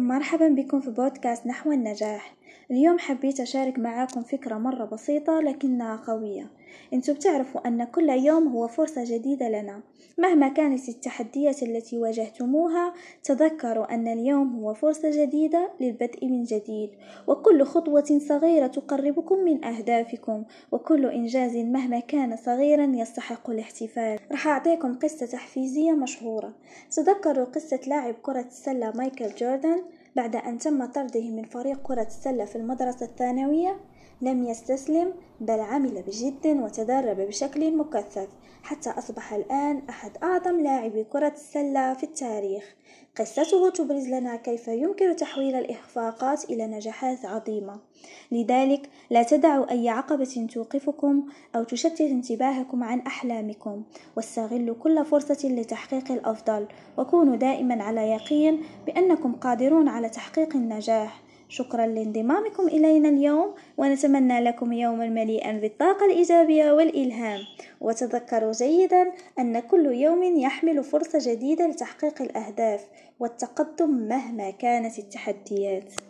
مرحبا بكم في بودكاست نحو النجاح اليوم حبيت أشارك معاكم فكرة مرة بسيطة لكنها قوية انتم بتعرفوا ان كل يوم هو فرصة جديدة لنا مهما كانت التحديات التي واجهتموها تذكروا ان اليوم هو فرصة جديدة للبدء من جديد وكل خطوة صغيرة تقربكم من اهدافكم وكل انجاز مهما كان صغيرا يستحق الاحتفال راح اعطيكم قصة تحفيزية مشهورة تذكروا قصة لاعب كرة السلة مايكل جوردن بعد أن تم طرده من فريق كرة السلة في المدرسة الثانوية لم يستسلم بل عمل بجد وتدرب بشكل مكثف حتى أصبح الآن أحد أعظم لاعبي كرة السلة في التاريخ قصته تبرز لنا كيف يمكن تحويل الإخفاقات إلى نجاحات عظيمة لذلك لا تدعوا أي عقبة توقفكم أو تشتت انتباهكم عن أحلامكم واستغلوا كل فرصة لتحقيق الأفضل وكونوا دائما على يقين بأنكم قادرون على على تحقيق النجاح شكرا لانضمامكم إلينا اليوم ونتمنى لكم يوما مليئا بالطاقة الإيجابية والإلهام وتذكروا جيدا أن كل يوم يحمل فرصة جديدة لتحقيق الأهداف والتقدم مهما كانت التحديات